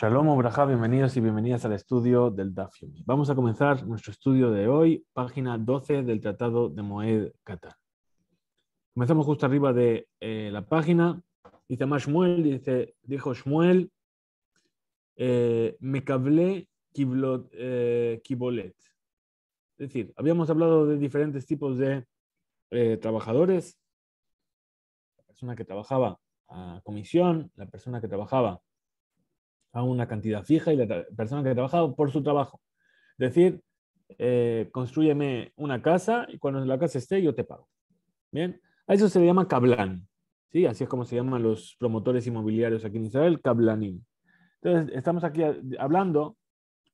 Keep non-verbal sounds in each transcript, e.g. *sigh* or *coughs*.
Shalom Obraja, bienvenidos y bienvenidas al estudio del Dafyomi. Vamos a comenzar nuestro estudio de hoy, página 12 del Tratado de Moed Qatar. Comenzamos justo arriba de eh, la página. Dice más Shmuel, dice, dijo Shmuel, eh, me cablé eh, kibolet. Es decir, habíamos hablado de diferentes tipos de trabajadores. La persona que trabajaba a ah, comisión, la persona que trabajaba a una cantidad fija y la persona que ha trabajado por su trabajo. Es Decir, eh, construyeme una casa y cuando la casa esté yo te pago. Bien, a eso se le llama cablán. ¿sí? Así es como se llaman los promotores inmobiliarios aquí en Israel, cablanín. Entonces, estamos aquí hablando,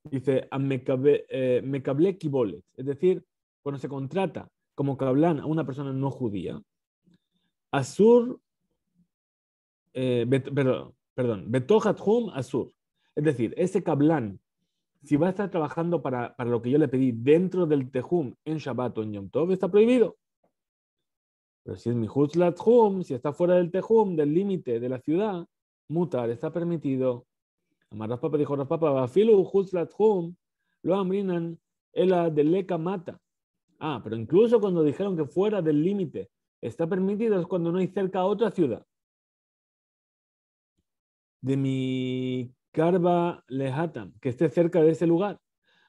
dice, eh, me cablé kibolet. Es decir, cuando se contrata como cablán a una persona no judía, Asur, eh, perdón, betojat Hum Asur. Es decir, ese Kablan, si va a estar trabajando para, lo que yo le pedí dentro del Tejum en Shabbat o en Yom Tov, está prohibido. Pero si es mi Huzlat Hum, si está fuera del Tejum, del límite de la ciudad, mutar, está permitido. Amar Raspapa dijo Raspapa, Bafilu Huzlat Hum, lo amrinan, ela de mata. Ah, pero incluso cuando dijeron que fuera del límite está permitido cuando no hay cerca a otra ciudad. De mi Karba Lehatam, que esté cerca de ese lugar.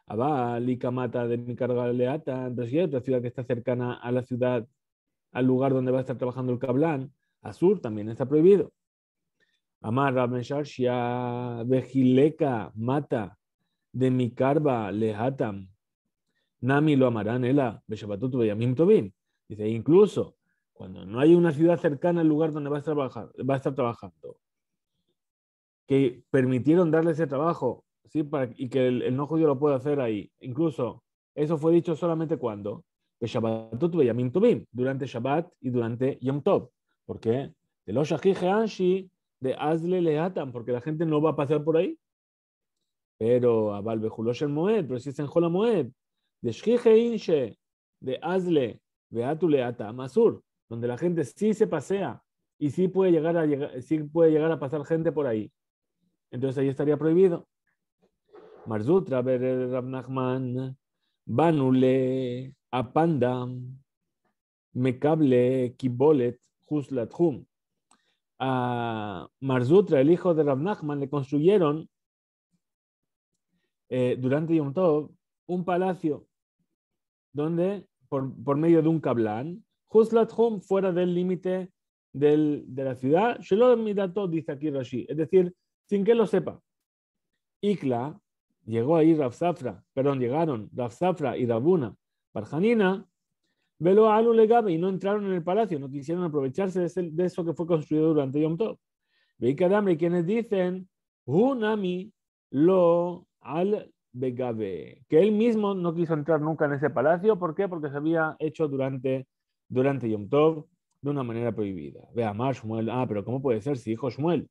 aba mata de carga Lehatam, otra ciudad que está cercana a la ciudad, al lugar donde va a estar trabajando el Kablan. Azur también está prohibido. Amar Ramesharshia Vejileka Mata de Mikarba Lehatam. Nami lo amarán, Ela, Beshabatut Beyamim Tobin. Dice, incluso cuando no hay una ciudad cercana al lugar donde va a, va a estar trabajando que permitieron darle ese trabajo ¿sí? Para, y que el, no judío lo pueda hacer ahí. Incluso eso fue dicho solamente cuando, que Shabbatot durante Shabbat y durante Yom Tov. ¿Por qué? De los de Azle Leatan, porque la gente no va a pasar por ahí. Pero a valve Moed, pero si es en Jola Moed, de Shije Inche, de Azle, Beatu Leatam, masur, donde la gente sí se pasea y sí puede llegar a, sí puede llegar a pasar gente por ahí. Entonces ahí estaría prohibido. Marzutra Rab Ravnagman, Banule, Apandam, Mekable, Kibolet, Huslathum. A Marzutra, el hijo de Ravnagman, le construyeron eh, durante Yom Tov un palacio donde, por, medio de un cablán, Huslathum, fuera del límite de la ciudad, mi dice aquí Rashi. Es decir, sin que lo sepa. Ikla llegó ahí Zafra, perdón, llegaron Zafra y Dabuna, Parjanina, veló a Legabe y no entraron en el palacio, no quisieron aprovecharse de, eso que fue construido durante Yom Tov. y quienes dicen, Hunami lo al Begabe, que él mismo no quiso entrar nunca en ese palacio, ¿por qué? Porque se había hecho durante, durante Yom Tov de una manera prohibida. Vea, más Shmuel, ah, pero ¿cómo puede ser si hijo Shmuel?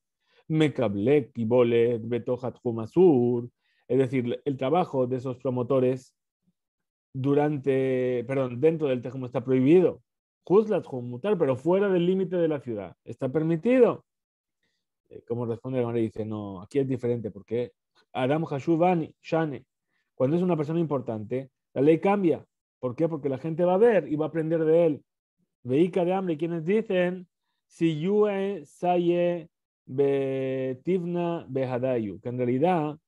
Mekablek, Kibolet, Betohat Humasur. Es decir, el trabajo de esos promotores durante, perdón, dentro del Tejum está prohibido. Juzlat Humutar, pero fuera del límite de la ciudad. Está permitido. Eh, como responde la madre, dice, no, aquí es diferente porque Adam Hashubani, Shane, cuando es una persona importante, la ley cambia. ¿Por qué? Porque la gente va a ver y va a aprender de él. veika de hambre, quienes dicen, si yue saye Betivna Behadayu, que en realidad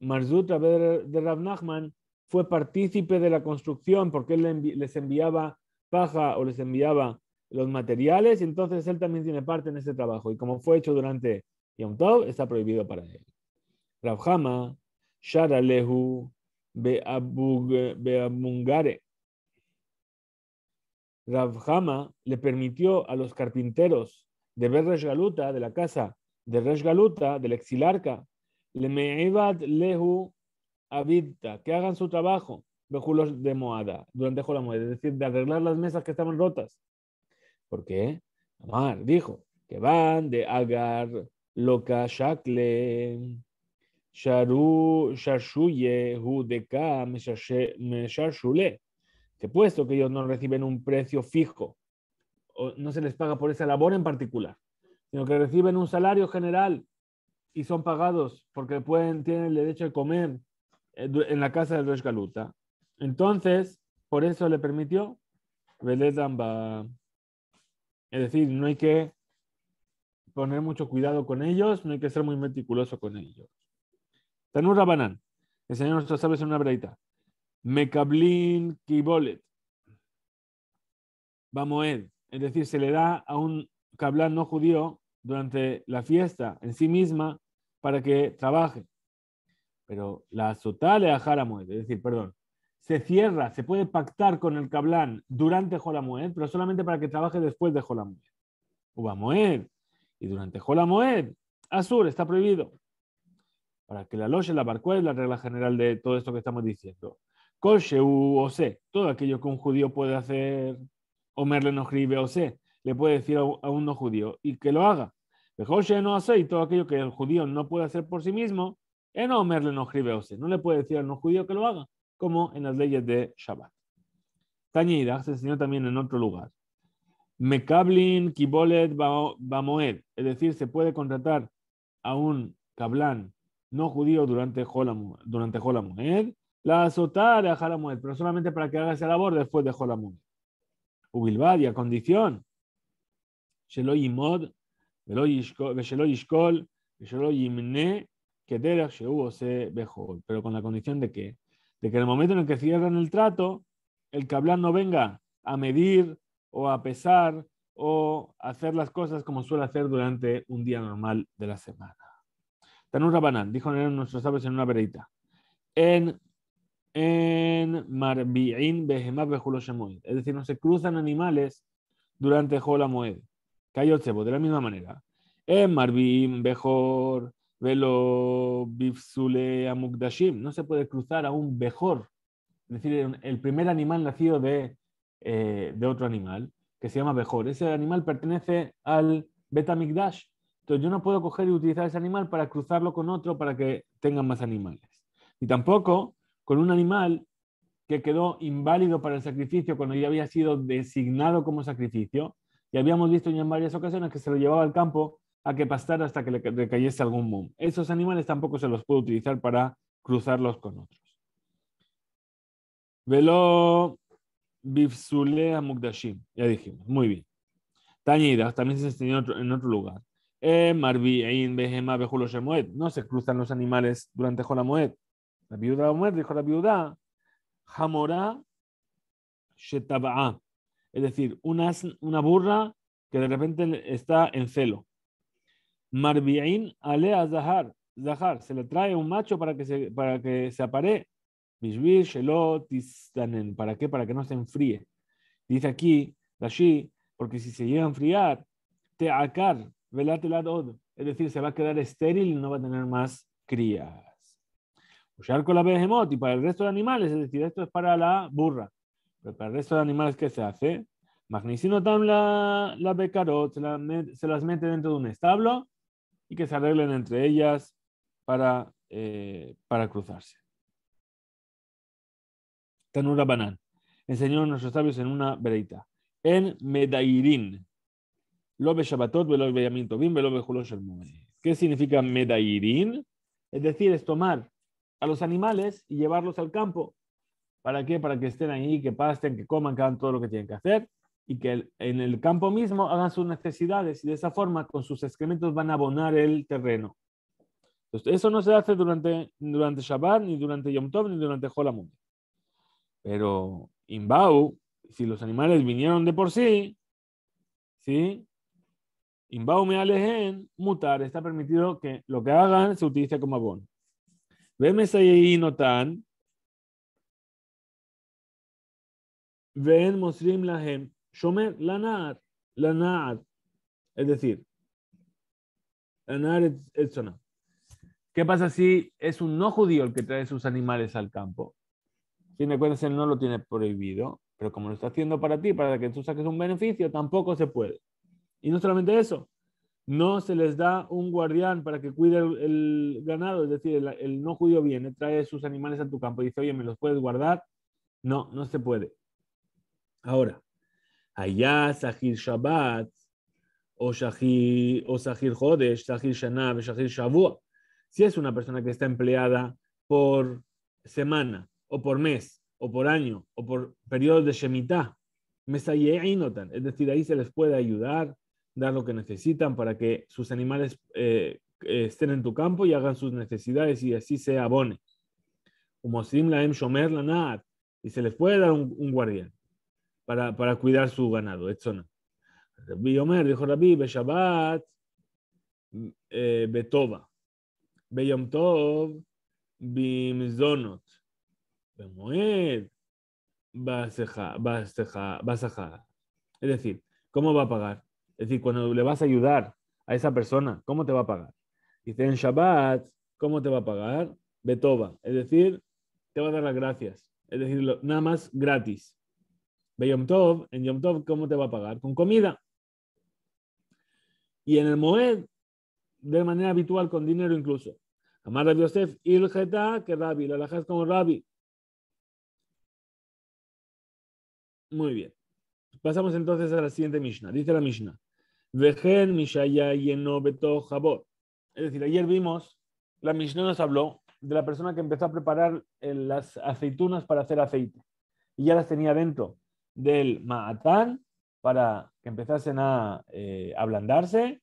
Marzut de Rav Nachman fue partícipe de la construcción porque él les enviaba paja o les enviaba los materiales, y entonces él también tiene parte en ese trabajo. Y como fue hecho durante Yom Tov, está prohibido para él. Rav Hama, Sharalehu, Rav Hama le permitió a los carpinteros de ver Galuta, de la casa de Resgaluta, Galuta, del exilarca, le me iba lehu avidta, que hagan su trabajo, bejulos de Moada, durante Jolamoed, es decir, de arreglar las mesas que estaban rotas. porque Amar dijo que van de Agar, Loca, Shakle, Sharu, Shashuye, me sharshule, que puesto que ellos no reciben un precio fijo no se les paga por esa labor en particular, sino que reciben un salario general y son pagados porque pueden, tienen el derecho de comer eh, en la casa de Rosh Galuta. Entonces, por eso le permitió Es decir, no hay que poner mucho cuidado con ellos, no hay que ser muy meticuloso con ellos. Tanur Rabanán, el Señor nuestro sabe es una breita. Mecablin Kibolet. Vamos él es decir, se le da a un cablán no judío durante la fiesta en sí misma para que trabaje. Pero la sotale a Jaramued, es decir, perdón, se cierra, se puede pactar con el cablán durante Jolamued, pero solamente para que trabaje después de Jolamued. Ubamoed. Y durante Jolamued, Azur está prohibido. Para que la loche, la es la regla general de todo esto que estamos diciendo. Koshe o ose, todo aquello que un judío puede hacer Omer le le puede decir a un no judío y que lo haga. Mejor no hace y todo aquello que el judío no puede hacer por sí mismo, en Omer le no le puede decir al no judío que lo haga, como en las leyes de Shabbat. Tañida se enseñó también en otro lugar. Mekablin kibolet bamoed, es decir, se puede contratar a un cablán no judío durante Jolamoed, durante la azotar a Jolamoed, pero solamente para que haga esa labor después de Jolamoed y y condición Pero con la condición de que, de que en el momento en el que cierran el trato, el que hablar no venga a medir o a pesar o a hacer las cosas como suele hacer durante un día normal de la semana. Tanur Rabanán, dijo nuestros sabios en una veredita. En en Marbi'in Es decir, no se cruzan animales durante Jolamoed. Moed. de la misma manera. En Marbi'in Bejor Velo Bifzule Amukdashim. No se puede cruzar a un Bejor. Es decir, el primer animal nacido eh, de, otro animal, que se llama Bejor. Ese animal pertenece al Betamikdash. Entonces yo no puedo coger y utilizar ese animal para cruzarlo con otro para que tengan más animales. Y tampoco con un animal que quedó inválido para el sacrificio cuando ya había sido designado como sacrificio, y habíamos visto ya en varias ocasiones que se lo llevaba al campo a que pastara hasta que le cayese algún mum. Esos animales tampoco se los puede utilizar para cruzarlos con otros. Velo bifsule mukdashim. ya dijimos, muy bien. Tañidas, también se enseñó en otro lugar. Em, ein No se cruzan los animales durante Jolamoed. La viuda Omer dijo la viuda, jamora Shetabaa, es decir, una, una burra que de repente está en celo. Marbi'in Alea Zahar, Zahar, se le trae un macho para que se, para que se apare. Bishbir, Shelot, ¿para qué? Para que no se enfríe. Dice aquí, allí, porque si se llega a enfriar, te akar, velatelad od, es decir, se va a quedar estéril y no va a tener más cría con la behemoth y para el resto de animales, es decir, esto es para la burra. Pero para el resto de animales, ¿qué se hace? Magnicino la, becarot, se, las mete dentro de un establo y que se arreglen entre ellas para, eh, cruzarse. Tanura Banan. Enseñó nuestros sabios en una vereita. En Medairin. Lobe Yamin ¿Qué significa Medairin? Es decir, es tomar a los animales y llevarlos al campo. ¿Para qué? Para que estén ahí, que pasten, que coman, que hagan todo lo que tienen que hacer y que en el campo mismo hagan sus necesidades y de esa forma con sus excrementos van a abonar el terreno. Entonces, eso no se hace durante, durante Shabbat, ni durante Yom Tov, ni durante Holamun Pero Inbau, si los animales vinieron de por sí, ¿sí? Inbau me en mutar, está permitido que lo que hagan se utilice como abono. ומסייעין notan והן מוסרים להם Shomer, לנער, לנער, es decir, לנער es ¿Qué pasa si es un no judío el que trae sus animales al campo? Si me cuentas, él no lo tiene prohibido, pero como lo está haciendo para ti, para que tú saques un beneficio, tampoco se puede. Y no solamente eso, no se les da un guardián para que cuide el, ganado, es decir, el, no judío viene, trae sus animales a tu campo y dice, oye, ¿me los puedes guardar? No, no se puede. Ahora, allá Sahir Shabbat, o Sahir, o Sahir Hodesh, Sahir Shana, Shavua. Si es una persona que está empleada por semana, o por mes, o por año, o por periodo de Shemitah, Mesayeinotan, es decir, ahí se les puede ayudar dar lo que necesitan para que sus animales eh, estén en tu campo y hagan sus necesidades y así se abone. Como Laem Shomer Lanat, y se les puede dar un, guardián para, para, cuidar su ganado, Esto no. dijo Rabbi, be eh, Betova, yom Tov, Bimzonot, Es decir, ¿cómo va a pagar? Es decir, cuando le vas a ayudar a esa persona, ¿cómo te va a pagar? Dice, en Shabbat, ¿cómo te va a pagar? Betoba, es decir, te va a dar las gracias. Es decir, nada más gratis. Tov, en Yom Tov, ¿cómo te va a pagar? Con comida. Y en el Moed, de manera habitual, con dinero incluso. Amar a Yosef, Ilgeta, que Rabbi, lo alajas como Rabbi. Muy bien. Pasamos entonces a la siguiente Mishnah. Dice la Mishnah. Vejen Mishaya Yeno Es decir, ayer vimos, la misión nos habló de la persona que empezó a preparar eh, las aceitunas para hacer aceite. Y ya las tenía dentro del Ma'atán para que empezasen a eh, ablandarse.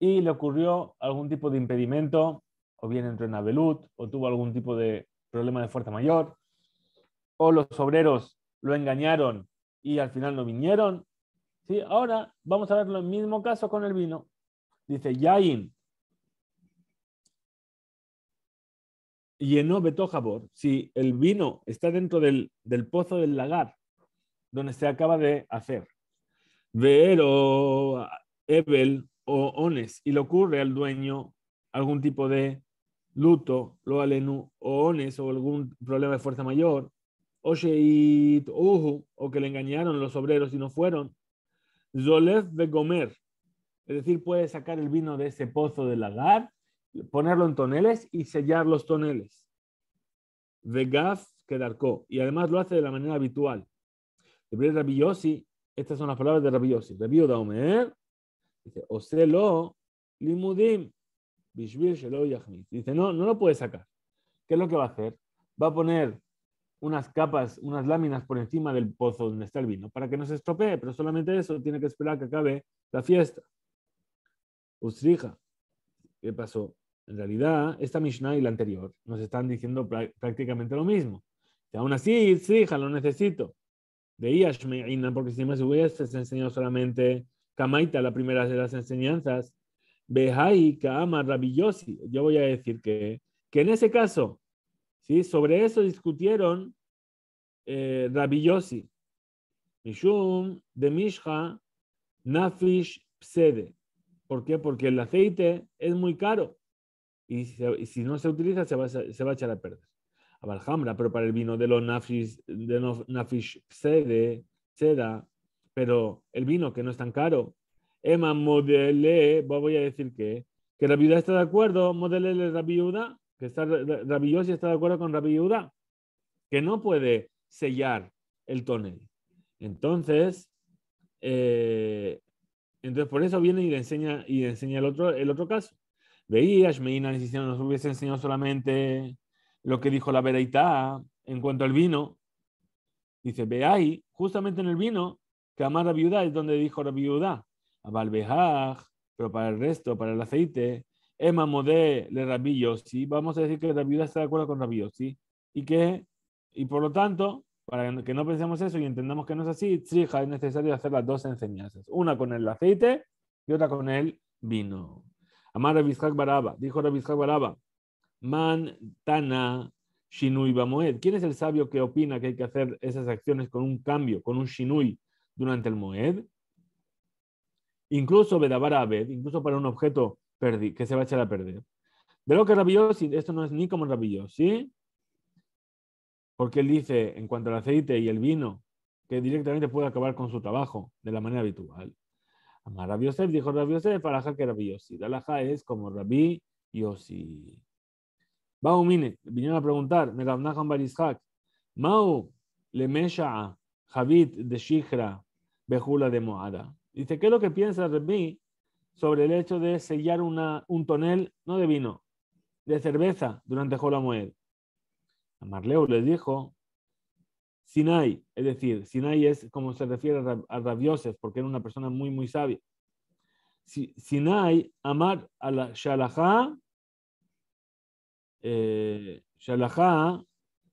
Y le ocurrió algún tipo de impedimento, o bien entró en Abelut, o tuvo algún tipo de problema de fuerza mayor, o los obreros lo engañaron y al final no vinieron. Ahora vamos a ver lo mismo caso con el vino. Dice Yain. Llenó Betojabor. Si el vino está dentro del, pozo del lagar, donde se acaba de hacer. Vero, Ebel o Ones. Y le ocurre al dueño algún tipo de luto, lo alenu, o Ones, o algún problema de fuerza mayor. Sheit Uhu, o que le engañaron los obreros y no fueron Zolef de Gomer, es decir, puede sacar el vino de ese pozo del lagar, ponerlo en toneles y sellar los toneles. De Gaf y además lo hace de la manera habitual. De Rabbi estas son las palabras de Rabbi Yossi. Omer dice, Oselo limudim, shelo Dice, no, no lo puede sacar. ¿Qué es lo que va a hacer? Va a poner unas capas, unas láminas por encima del pozo donde está el vino, para que no se estropee, pero solamente eso, tiene que esperar que acabe la fiesta. Ustrija, ¿qué pasó? En realidad, esta Mishnah y la anterior nos están diciendo prácticamente lo mismo. Y aún así, Ustrija, lo necesito. De Iashmeina, porque si me hubiese enseñado solamente Kamaita, la primera de las enseñanzas, Behai, Kama, Rabillosi. Yo voy a decir que, que en ese caso, sobre eso discutieron eh, Yossi. Mishum de Mishha Nafish Psede. ¿Por qué? Porque el aceite es muy caro y, si no se utiliza se va, a echar a perder. A Valhambra, pero para el vino de los Nafish, de los Nafish Psede, Seda, pero el vino que no es tan caro. Emma Modele, voy a decir que, que la viuda está de acuerdo, Modele la viuda que está, rabioso y está de acuerdo con Rabbi que no puede sellar el tonel. Entonces, eh, entonces por eso viene y le enseña, y enseña el, otro, el otro caso. Veía, Shmeina, si nos hubiese enseñado solamente lo que dijo la Bereitá en cuanto al vino, dice, ve ahí, justamente en el vino, que amar la viuda es donde dijo la viuda, abalbejaj, pero para el resto, para el aceite, Emma Modé le rabillo sí vamos a decir que la vida está de acuerdo con rabillo sí y que, y por lo tanto, para que no pensemos eso y entendamos que no es así, es necesario hacer las dos enseñanzas, una con el aceite y otra con el vino. Amar Rabizhak Baraba, dijo Rabizhak Baraba, Man Tana Shinui Bamoed. ¿Quién es el sabio que opina que hay que hacer esas acciones con un cambio, con un Shinui durante el Moed? Incluso Vedabarabed, incluso para un objeto que se va a echar a perder. De lo que Rabillosi, esto no es ni como sí porque él dice, en cuanto al aceite y el vino, que directamente puede acabar con su trabajo de la manera habitual. Amar Rabbi dijo Rabbi Yosef, que Rabbi Yossi. Alajá es como Rabbi Yossi. mine, vinieron a preguntar, me Rabnahan Barishak, Mau le mesha Javid de Shikra, Bejula de Moada. Dice, ¿qué es lo que piensa Rabbi sobre el hecho de sellar un tonel, no de vino, de cerveza durante Jolamuel. A les dijo, Sinai, es decir, Sinai es como se refiere a Rabioses, porque era una persona muy, muy sabia. Sinai, amar a la Shalaha, eh, Shalaha,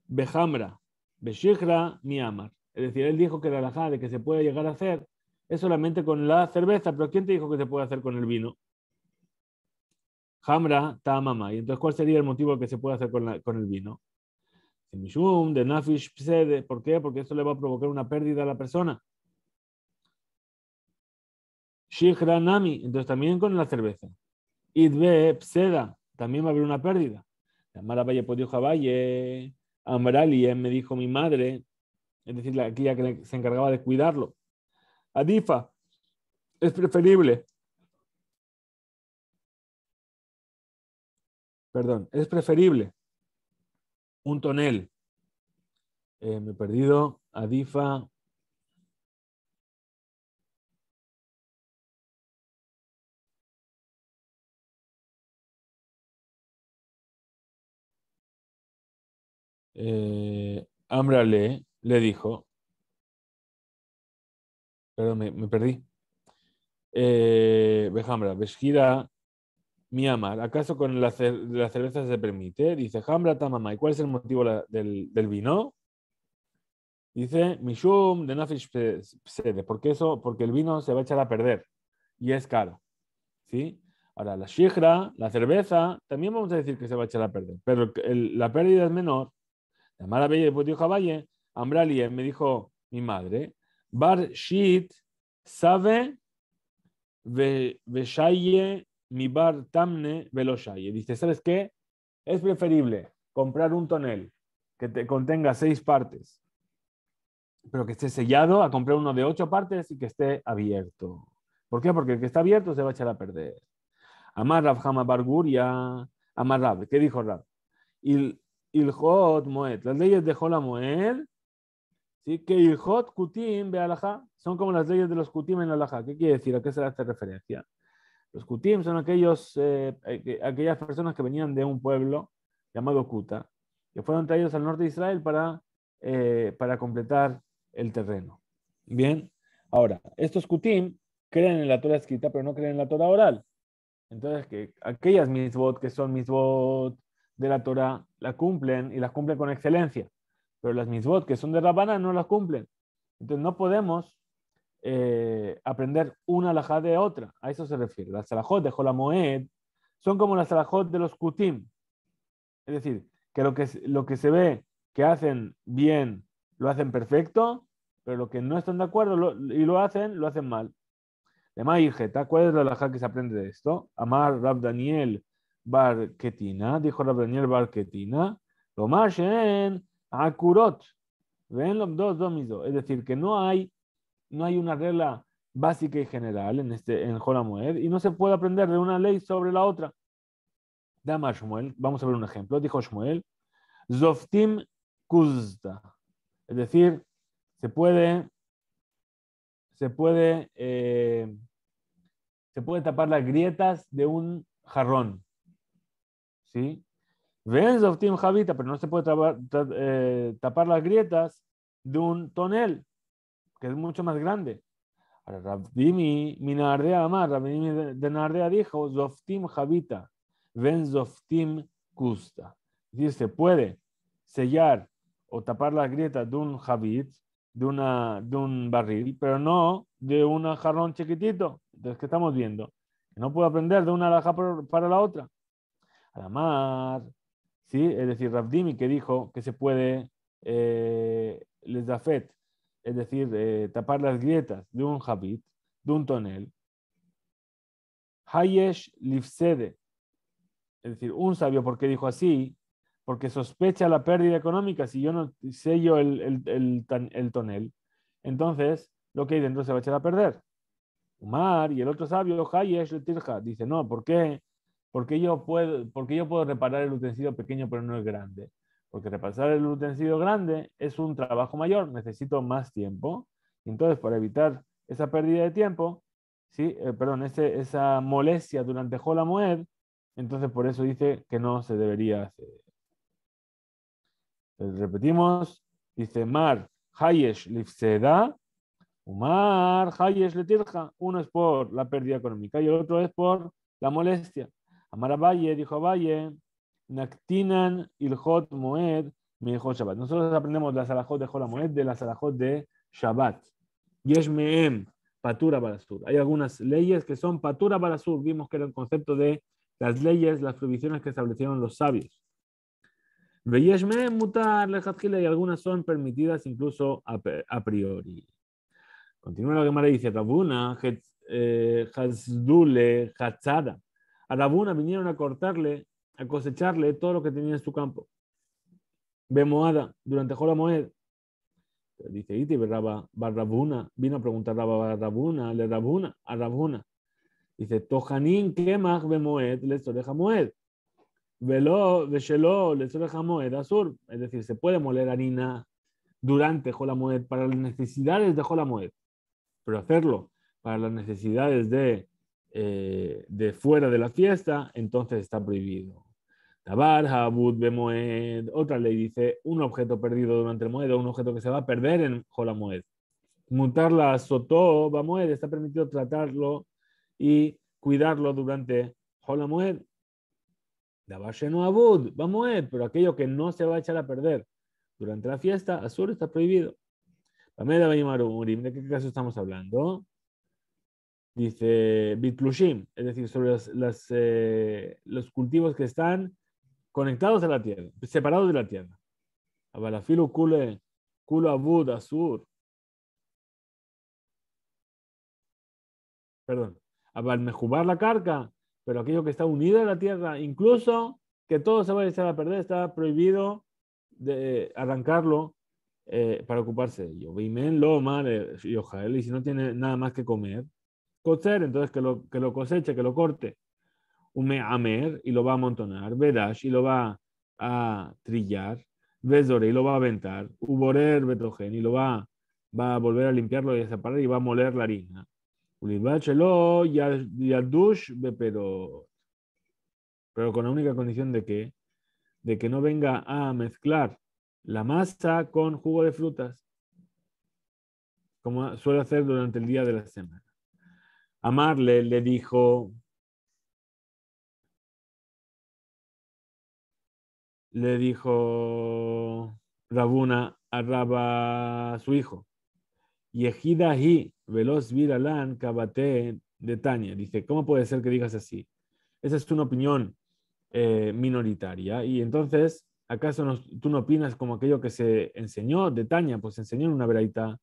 Behamra, Beshikra, Miamar. Es decir, él dijo que la halajá de que se puede llegar a hacer es solamente con la cerveza, pero ¿quién te dijo que se puede hacer con el vino? Hamra tamama. Y entonces, ¿cuál sería el motivo que se puede hacer con, el vino? de ¿Por qué? Porque eso le va a provocar una pérdida a la persona. nami. Entonces, también con la cerveza. Idbe pseda. También va a haber una pérdida. La mala valle podio javalle. Eh, me dijo mi madre. Es decir, la que se encargaba de cuidarlo. Adifa, es preferible. Perdón, es preferible un tonel. Eh, me he perdido. Adifa. Eh, le dijo, Perdón, me, perdí. Eh, Beshira ama ¿acaso con la, cerveza se permite? Dice Hambra ¿Y ¿cuál es el motivo del, vino? Dice Mishum de Nafish Psede, porque eso, porque el vino se va a echar a perder y es caro. ¿sí? Ahora, la shihra, la cerveza, también vamos a decir que se va a echar a perder, pero la pérdida es menor. La maravilla de de javalle Ambralie, me dijo mi madre, Bar Shit sabe Veshaye mi bar tamne veloshaye. Dice, ¿sabes qué? Es preferible comprar un tonel que te contenga seis partes, pero que esté sellado, a comprar uno de ocho partes y que esté abierto. ¿Por qué? Porque el que está abierto se va a echar a perder. Amar fama Barguria, Amar Rab. ¿Qué dijo Rab? Ilhot Moed. Las leyes de Jola Moed ¿sí? Que Ilhot Kutim de son como las leyes de los Kutim en alaja. ¿Qué quiere decir? ¿A qué se hace referencia? Los Kutim son aquellos, eh, eh, aquellas personas que venían de un pueblo llamado Kuta, que fueron traídos al norte de Israel para, eh, completar el terreno. Bien, ahora, estos Kutim creen en la Torah escrita, pero no creen en la Torah oral. Entonces, que aquellas mitzvot que son mitzvot de la Torah, la cumplen y las cumplen con excelencia pero las mitzvot que son de Rabana no las cumplen. Entonces no podemos eh, aprender una alajá de otra. A eso se refiere. Las alajot de Jolamoed son como las alajot de los kutim. Es decir, que lo, que lo que se ve que hacen bien, lo hacen perfecto, pero lo que no están de acuerdo y lo hacen, lo hacen mal. De Mayirjeta, ¿cuál es la alajá que se aprende de esto? Amar Rab Daniel Barquetina, dijo Rab Daniel Barquetina, lo en... Akurot. Ven los dos domiso. Es decir, que no hay, no hay una regla básica y general en, este, en y no se puede aprender de una ley sobre la otra. Dama Shmuel, vamos a ver un ejemplo. Dijo Shmuel, Zoftim Kuzda. Es decir, se puede, se puede, eh, se puede tapar las grietas de un jarrón. ¿Sí? Javita, pero no se puede eh, tapar las grietas de un tonel, que es mucho más grande. Ahora, Rabdimi Minardea Amar, de Nardea dijo, Zoftim Javita, Venzoftim Custa. Dice, puede sellar o tapar las grietas de un Javit, de, una, de un barril, pero no de un jarrón chiquitito, del que estamos viendo. No puedo aprender de una alhaja para la otra. Además, ¿sí? es decir, Rabdimi que dijo que se puede eh, les es decir, eh, tapar las grietas de un habit, de un tonel. Hayesh lifsede, es decir, un sabio, porque dijo así? Porque sospecha la pérdida económica si yo no sello el, el, tonel. Entonces, lo que hay dentro se va a echar a perder. Umar y el otro sabio, Hayesh Letirja, dice, no, ¿por qué? porque yo puedo, porque yo puedo reparar el utensilio pequeño pero no el grande? Porque repasar el utensilio grande es un trabajo mayor, necesito más tiempo. Entonces, para evitar esa pérdida de tiempo, ¿sí? Eh, perdón, esa molestia durante Jolamoed, entonces por eso dice que no se debería hacer. repetimos, dice Mar Hayesh Lifseda, Umar Hayesh Letirja. Uno es por la pérdida económica y el otro es por la molestia. Amara Valle dijo Valle, Naktinan Ilhot Moed Mejot Shabbat. Nosotros aprendemos las alajot de Jola Moed de la alajot de Shabbat. Yeshme'em, Meem, Patura Balasur. Hay algunas leyes que son Patura Balasur. Vimos que era el concepto de las leyes, las prohibiciones que establecieron los sabios. Yesh Meem, Mutar, y algunas son permitidas incluso a priori. Continúa lo que Mara dice, Tabuna eh, Hazdule, Hatzada a Rabuna vinieron a cortarle, a cosecharle todo lo que tenía en su campo. Bemoada, durante Jolamoed, dice Iti, Barrabuna, vino a preguntar a Rabuna, le Rabuna, a Rabuna. Dice, Tojanin, Kemach Bemoed, le deja Moed. Velo, Veshelo, les deja Moed, asur. Es decir, se puede moler harina durante Jolamoed para las necesidades de Jolamoed, pero hacerlo para las necesidades de eh, de fuera de la fiesta, entonces está prohibido. Tabar, Habud, Bemoed, otra ley dice un objeto perdido durante el Moed un objeto que se va a perder en Jola Moed. Mutarla Sotó, está permitido tratarlo y cuidarlo durante Jola Moed. no Abud, pero aquello que no se va a echar a perder durante la fiesta, Azur está prohibido. ¿De qué caso estamos hablando? dice Bitlushim, es decir, sobre las, eh, los cultivos que están conectados a la tierra, separados de la tierra. Abalafilu kule, kulo abud asur. Perdón. Abal mejubar la carca, pero aquello que está unido a la tierra, incluso que todo se va a echar a perder, está prohibido de eh, arrancarlo eh, para ocuparse de ello. Vimen lo mal, y si no tiene nada más que comer, cocer, entonces que lo, que lo coseche, que lo corte. Ume amer y lo va a amontonar. Vedash y lo va a trillar. Vezore y lo va a aventar. Uborer betogen y lo va, va a volver a limpiarlo y a separar y va a moler la harina. Ulibachelo yadush pero Pero con la única condición de que, de que no venga a mezclar la masa con jugo de frutas, como suele hacer durante el día de la semana amarle, le dijo, le dijo Rabuna a Rabba, su hijo, Yehidahi, veloz viralán, cabate de Tania. Dice, ¿cómo puede ser que digas así? Esa es una opinión eh, minoritaria. Y entonces, ¿acaso tú no opinas como aquello que se enseñó de Tania? Pues enseñó en una veraita.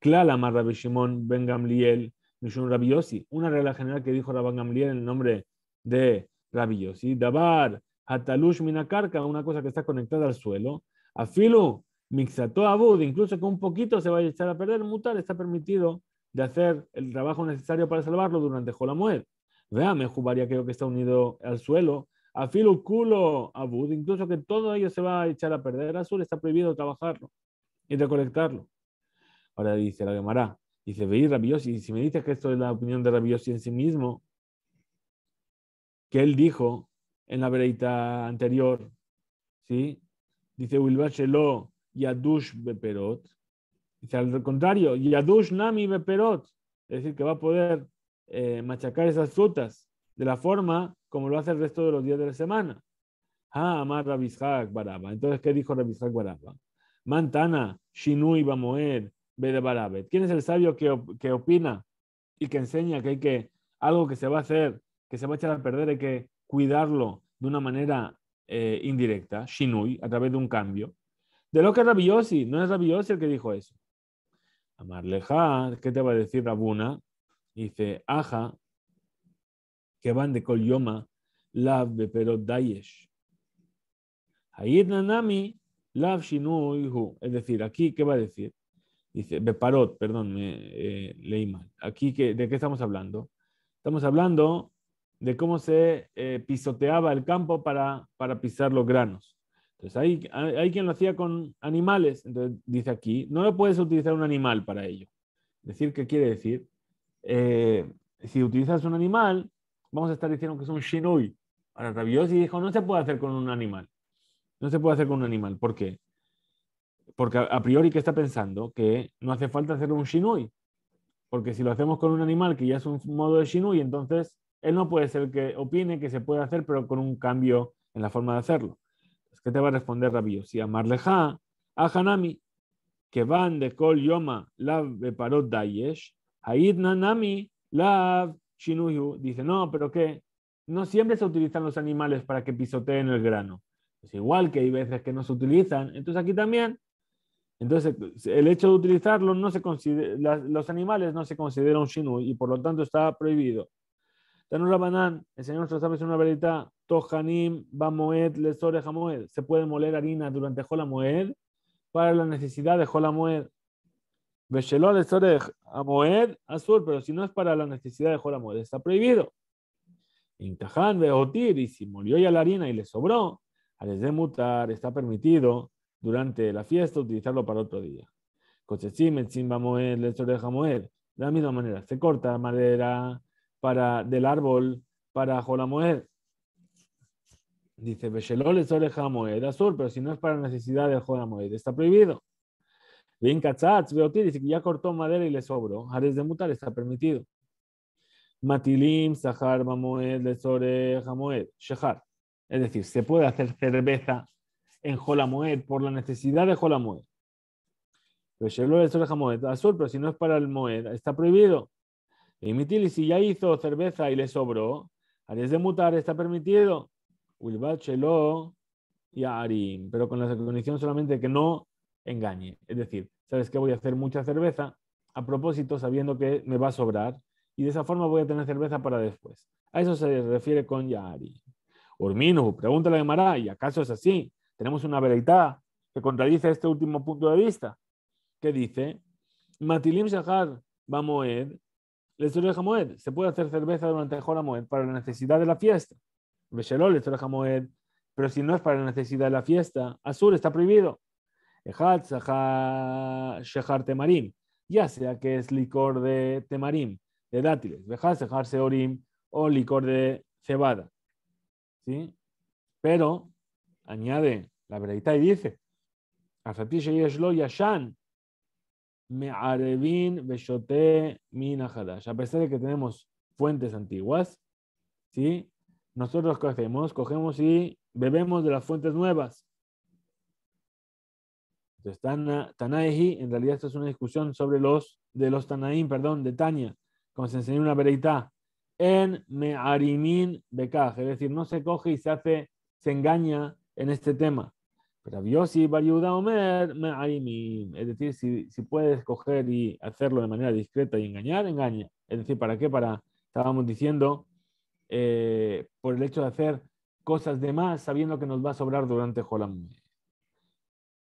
Clala Marra Bishimon, Ben Gamliel, Rabiosi, una regla general que dijo Rabban Gamliel en el nombre de Yosi. Dabar, Hatalush Minakarka, una cosa que está conectada al suelo, Afilu, Mixato Abud, incluso que un poquito se va a echar a perder, mutar está permitido de hacer el trabajo necesario para salvarlo durante Jolamuel. Vea, me jugaría que está unido al suelo, Afilu Kulo Abud, incluso que todo ello se va a echar a perder, azul está prohibido trabajarlo y recolectarlo. Ahora dice la Gemara, dice se rabiosi y si me dices que esto es la opinión de rabiosi en sí mismo, que él dijo en la breita anterior, ¿sí? Dice Wilbachelo Yadush Beperot. Dice al contrario, Yadush Nami Beperot. Es decir, que va a poder eh, machacar esas frutas de la forma como lo hace el resto de los días de la semana. Ah, amar Baraba. Entonces, ¿qué dijo Rabizhak Baraba? Mantana, Shinui morir ¿Quién es el sabio que, opina y que enseña que hay que algo que se va a hacer, que se va a echar a perder, hay que cuidarlo de una manera eh, indirecta, Shinui, a través de un cambio? De lo que es Rabiosi, no es Rabiosi el que dijo eso. Amarleja, ¿qué te va a decir Rabuna? Dice, aja, que van de Kolyoma, lav pero Dayesh. Hayid Nanami, lav Shinui, Es decir, aquí, ¿qué va a decir? Dice, Beparot, perdón, me, eh, leí mal. Aquí, que, ¿de qué estamos hablando? Estamos hablando de cómo se eh, pisoteaba el campo para, para pisar los granos. Entonces, hay, hay, quien lo hacía con animales. Entonces, dice aquí, no lo puedes utilizar un animal para ello. Decir, ¿qué quiere decir? Eh, si utilizas un animal, vamos a estar diciendo que es un shinui. Ahora, y dijo, no se puede hacer con un animal. No se puede hacer con un animal. ¿Por qué? Porque a, priori, ¿qué está pensando? Que no hace falta hacer un shinui. Porque si lo hacemos con un animal que ya es un modo de shinui, entonces él no puede ser el que opine que se puede hacer, pero con un cambio en la forma de hacerlo. es ¿Qué te va a responder Rabio? Si a Marleja, a Hanami, que van de Kol Yoma, la Beparot Dayesh, a Nami, la Shinuyu, dice, no, pero ¿qué? No siempre se utilizan los animales para que pisoteen el grano. Es pues igual que hay veces que no se utilizan. Entonces aquí también entonces, el hecho de utilizarlo no se considera, los animales no se consideran shinu y por lo tanto está prohibido. Tanur Rabanan, el Señor nuestro sabe es una verdad, Tohanim, Bamoed, Lesore, Hamoed. Se puede moler harina durante Jolamoed para la necesidad de Jolamoed. Beshelol, Lesore, Hamoed, Azul, pero si no es para la necesidad de Jolamoed, está prohibido. Intajan, Beotir, y si molió ya la harina y le sobró, al mutar está permitido durante la fiesta, utilizarlo para otro día. Cochechim, etzim, vamoed lesore de De la misma manera, se corta madera para, del árbol para jolamoed. Dice, Beshelol lecho jamoed. azul, pero si no es para necesidad de jolamoed, está prohibido. Bien, veo que dice que ya cortó madera y le sobró. Hares de mutar está permitido. Matilim, Sahar, Bamoed, Lesore, jamoed. Shehar. Es decir, se puede hacer cerveza en Jolamoed, por la necesidad de Jolamoed. Pues pero si no es para el Moed, está prohibido. Emitir, y si ya hizo cerveza y le sobró, Aries de mutar, está permitido. y pero con la condición solamente que no engañe. Es decir, sabes que voy a hacer mucha cerveza a propósito sabiendo que me va a sobrar y de esa forma voy a tener cerveza para después. A eso se refiere con Yari. Urminu, pregúntale a Mará, ¿y acaso es así? tenemos una vereidad que contradice este último punto de vista, que dice, Matilim Shahar Bamoed, Moed, se puede hacer cerveza durante el Moed para la necesidad de la fiesta. pero si no es para la necesidad de la fiesta, Azul está prohibido. Ejat ya sea que es licor de Temarim, de dátiles, o licor de cebada. ¿Sí? Pero, añade la veredita y dice, a pesar de que tenemos fuentes antiguas, ¿sí? nosotros ¿qué Cogemos y bebemos de las fuentes nuevas. Entonces, en realidad esta es una discusión sobre los, de los Tanaín, perdón, de Tania, como se enseñó una veredita, en Me'arimin Bekaj, es decir, no se coge y se hace, se engaña en este tema. Pero Omer, es decir, si, si puedes coger y hacerlo de manera discreta y engañar, engaña. Es decir, ¿para qué? Para, estábamos diciendo, eh, por el hecho de hacer cosas de más, sabiendo que nos va a sobrar durante Jolam.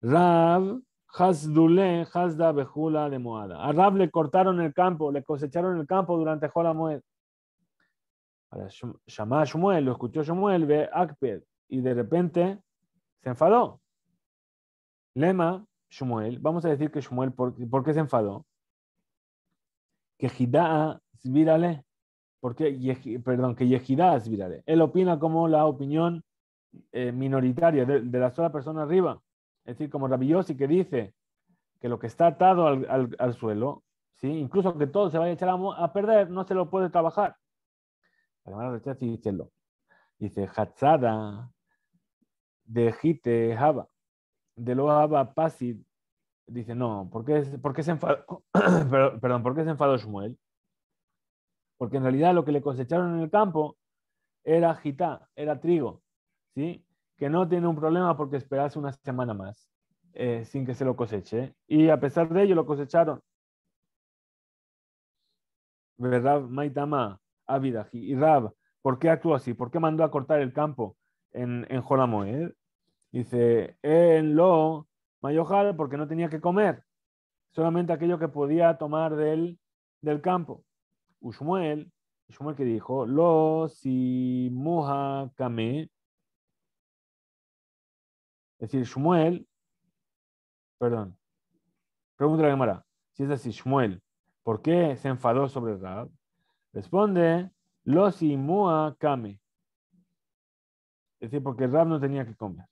Rav, Hasdule, Hasda, Bejula, de Moada. A Rav le cortaron el campo, le cosecharon el campo durante Jolam. Ahora, Shmuel, lo escuchó Shmuel, ve Akped, y de repente se enfadó. Lema, Shmuel, vamos a decir que Shmuel, ¿por, qué se enfadó? Que Hidaa virale porque, perdón, que Yehidah es Él opina como la opinión eh, minoritaria de, la sola persona arriba. Es decir, como Rabiosi que dice que lo que está atado al, suelo, ¿sí? incluso que todo se vaya a echar a, perder, no se lo puede trabajar. dice, Hatzada, de Jite Java, de lo Java pasi dice, no, ¿por qué, se enfadó, *coughs* perdón, ¿por qué se enfadó Shmuel? Porque en realidad lo que le cosecharon en el campo era Jita, era trigo, ¿sí? Que no tiene un problema porque esperase una semana más eh, sin que se lo coseche. Y a pesar de ello lo cosecharon. ¿Verdad? Maitama, Avidaji y Rab, ¿por qué actuó así? ¿Por qué mandó a cortar el campo en, en Jolamoed. Dice, en lo mayojal porque no tenía que comer, solamente aquello que podía tomar del, del campo. Ushmuel, Ushmuel que dijo, lo si muha kame. Es decir, Shmuel, perdón, pregunta la cámara, si es así, Shmuel, ¿por qué se enfadó sobre Rab? Responde, lo si muha kame es decir, porque Rab no tenía que comer.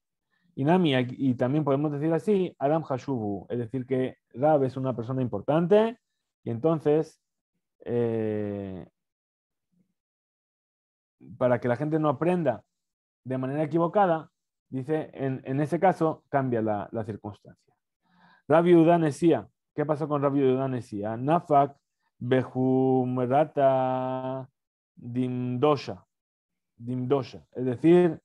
Y también podemos decir así, Adam Hashubu, es decir, que Rab es una persona importante y entonces, eh, para que la gente no aprenda de manera equivocada, dice, en, ese caso cambia la, circunstancia. Rab Yudanesía, ¿qué pasó con Rab Yudanesía? Nafak Behumrata Dimdosha, Dimdosha, es decir,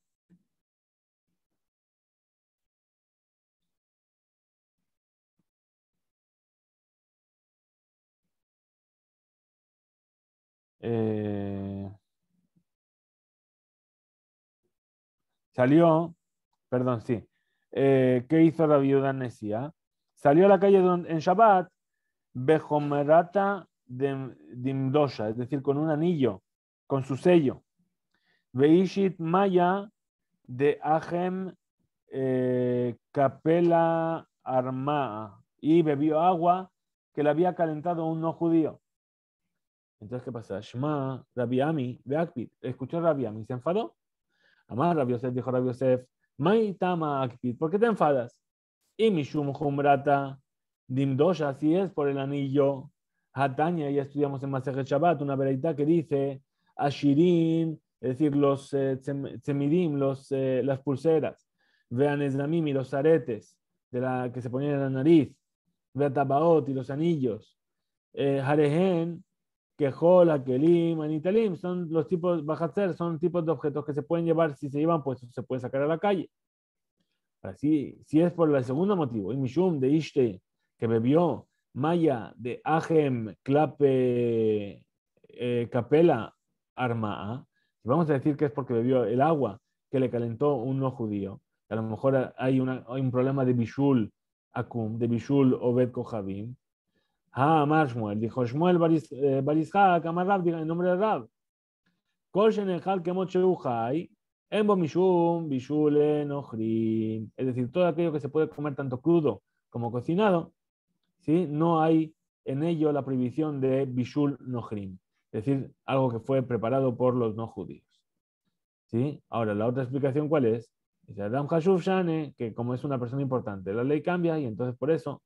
Eh, salió, perdón, sí. Eh, ¿Qué hizo la viuda Salió a la calle en Shabbat, de Dimdosha, es decir, con un anillo, con su sello. Beishit Maya de Ajem eh, Capela Arma y bebió agua que le había calentado un no judío. Entonces, ¿qué pasa? Shema, Rabiami, Beakpit. escuchó Rabiami, se enfadó. Amar Yosef dijo Mai Maitama Akbit, ¿por qué te enfadas? Y Mishum Humrata, Dimdosha, así es por el anillo. Hatania, ya estudiamos en Masaje Shabbat, una veredita que dice, Ashirin, es decir, los eh, los, eh, las pulseras, vean y los aretes de la, que se ponían en la nariz, vean tabaot y los anillos, eh, que liman Anitalim, son los tipos, hacer son tipos de objetos que se pueden llevar, si se llevan, pues se pueden sacar a la calle. Así, si es por el segundo motivo, y Mishum de Ishte, que bebió, Maya de Ajem, Clape, eh, Capela, Armaa, vamos a decir que es porque bebió el agua que le calentó un no judío, a lo mejor hay, una, un problema de Bishul Akum, de Bishul Obed Kojabim. Ah, Amar Shmuel. Dijo Shmuel Barizhak, eh, Amar Rab, en nombre de Rab. Es decir, todo aquello que se puede comer tanto crudo como cocinado, ¿sí? no hay en ello la prohibición de bishul nohrim, es decir, algo que fue preparado por los no judíos. ¿sí? Ahora, la otra explicación, ¿cuál es? Dice Adam Hashuf Shane, que como es una persona importante, la ley cambia y entonces por eso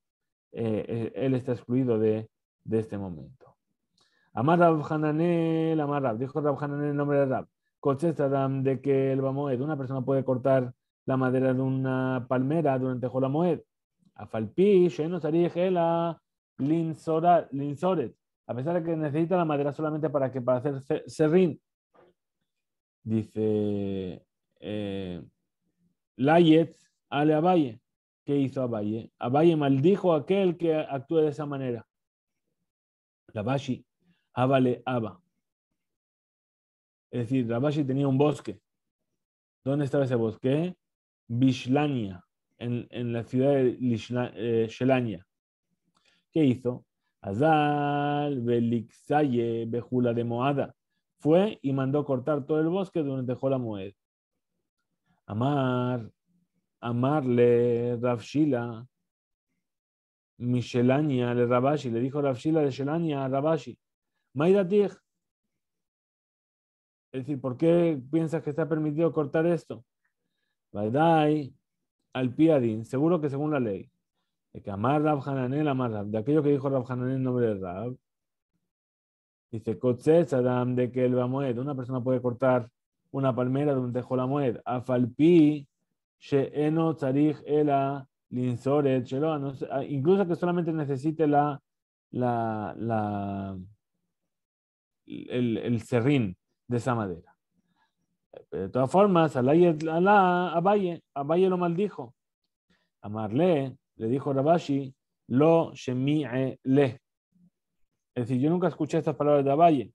eh, eh, él está excluido de, este momento. Amar Rab Hananel, Amar dijo Rab Hananel el nombre de Rab. Adam de que el una persona puede cortar la madera de una palmera durante Jolamoed. Afalpi, Shenos a Linsoret, a pesar de que necesita la madera solamente para que para hacer serrín. Dice eh, Layet Ale ¿Qué hizo Abaye? Abaye maldijo a aquel que actúa de esa manera. Rabashi, Abale Aba. Es decir, Rabashi tenía un bosque. ¿Dónde estaba ese bosque? Bishlania, en, la ciudad de eh, ¿Qué hizo? Azal, Belixaye, Bejula de Moada. Fue y mandó cortar todo el bosque donde dejó la Moed. Amar, Amarle Rafshila, Michelania le Rabashi, le dijo Rafshila de Shelania a Rabashi, Maidatich. Es decir, ¿por qué piensas que está permitido cortar esto? Vaidai al Piadin, seguro que según la ley. De que amar Rab Hananel, amar Rab. De aquello que dijo Rab Hananel en nombre de Rab. Dice, Adam de que el Una persona puede cortar una palmera de un afal Afalpi Ah, incluso que solamente necesite la, el, serrín de esa madera. De todas formas, Abaye, Abaye lo maldijo. Amarle le dijo Rabashi, lo shemi'e le. Es decir, yo nunca escuché estas palabras de Abaye.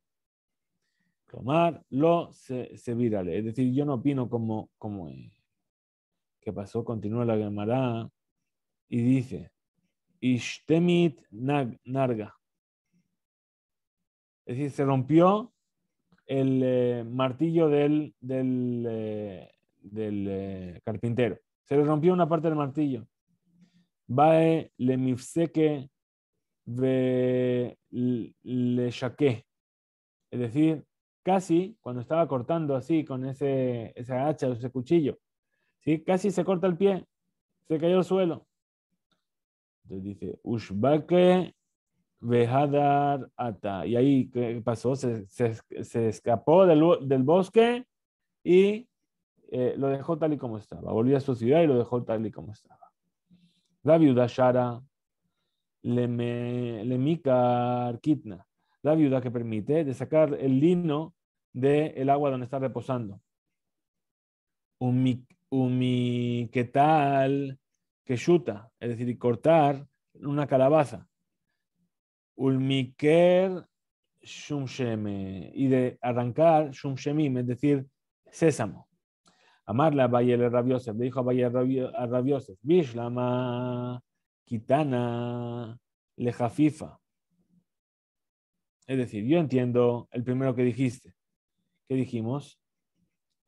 Tomar, lo se, virale. Es decir, yo no opino como, como que pasó? Continúa la Gemara y dice, Ishtemit Narga. Es decir, se rompió el eh, martillo del, del, eh, eh, carpintero. Se le rompió una parte del martillo. le mifseke le Es decir, casi cuando estaba cortando así con ese, hacha hacha, ese cuchillo, Casi se corta el pie, se cayó al suelo. Entonces dice, Ushbake vejadar ata. Y ahí, ¿qué pasó? Se, escapó del, bosque y eh, lo dejó tal y como estaba. Volvió a su ciudad y lo dejó tal y como estaba. La viuda Shara le, kitna. La viuda que permite de sacar el lino del agua donde está reposando. Un umi, ¿qué tal? que chuta, es decir, cortar una calabaza. Ulmiker shumsheme, y de arrancar shumshemim, es decir, sésamo. Amarla a le rabiose. le dijo a Bayer Rabiosef, Bishlama, Kitana, Lejafifa. Es decir, yo entiendo el primero que dijiste. ¿Qué dijimos?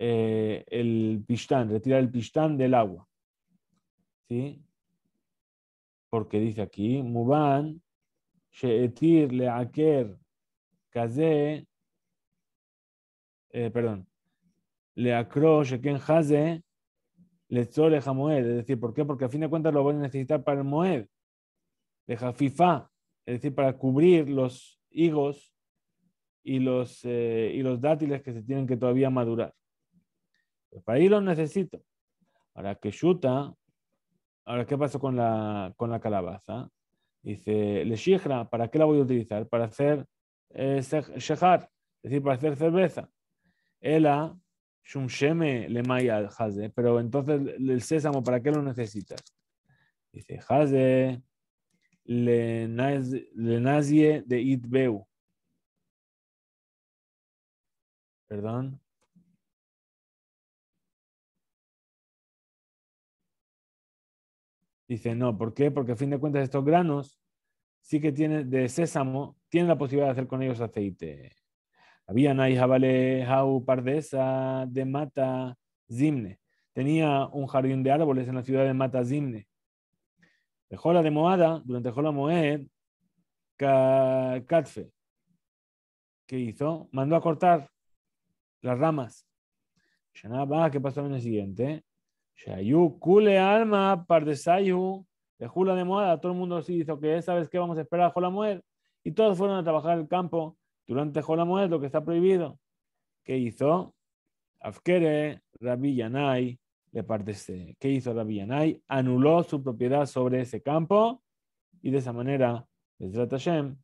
Eh, el pistán, retirar el pistán del agua. ¿Sí? Porque dice aquí, Muban, Sheetir aker Kaze, eh, perdón, Sheken Haze, Es decir, ¿por qué? Porque a fin de cuentas lo van a necesitar para el Moed, de Jafifa, es decir, para cubrir los higos y los, eh, y los dátiles que se tienen que todavía madurar para ahí lo necesito. Ahora que Shuta, ahora qué pasó con la, calabaza. Dice, le shihra, ¿para qué la voy a utilizar? Para hacer eh, shehar, es decir, para hacer cerveza. Ela, shumsheme le maya haze, pero entonces el sésamo, ¿para qué lo necesitas? Dice, haze le nazie de itbeu. Perdón. Dice, no, ¿por qué? Porque a fin de cuentas estos granos sí que tienen de sésamo, tienen la posibilidad de hacer con ellos aceite. Había Nai, Javale jau, pardesa, de mata, zimne. Tenía un jardín de árboles en la ciudad de Mata Zimne. Dejó la de Moada, durante Jola Moed, katfe ¿qué hizo? Mandó a cortar las ramas. ¿qué pasó en el siguiente? Shayu Kule Alma Pardesayu de Jula de Moada. Todo el mundo sí hizo que, ¿sabes qué? Vamos a esperar a Jolamuel. Y todos fueron a trabajar el campo durante Jolamuel, lo que está prohibido. ¿Qué hizo? Afkere Rabbi Yanai de Pardesé. Este, ¿Qué hizo Rabbi Yanai? Anuló su propiedad sobre ese campo y de esa manera, Bezrat Hashem,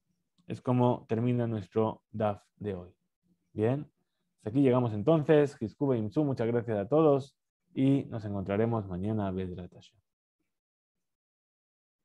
es como termina nuestro DAF de hoy. Bien, hasta aquí llegamos entonces. y Imsu, muchas gracias a todos y nos encontraremos mañana, a taller.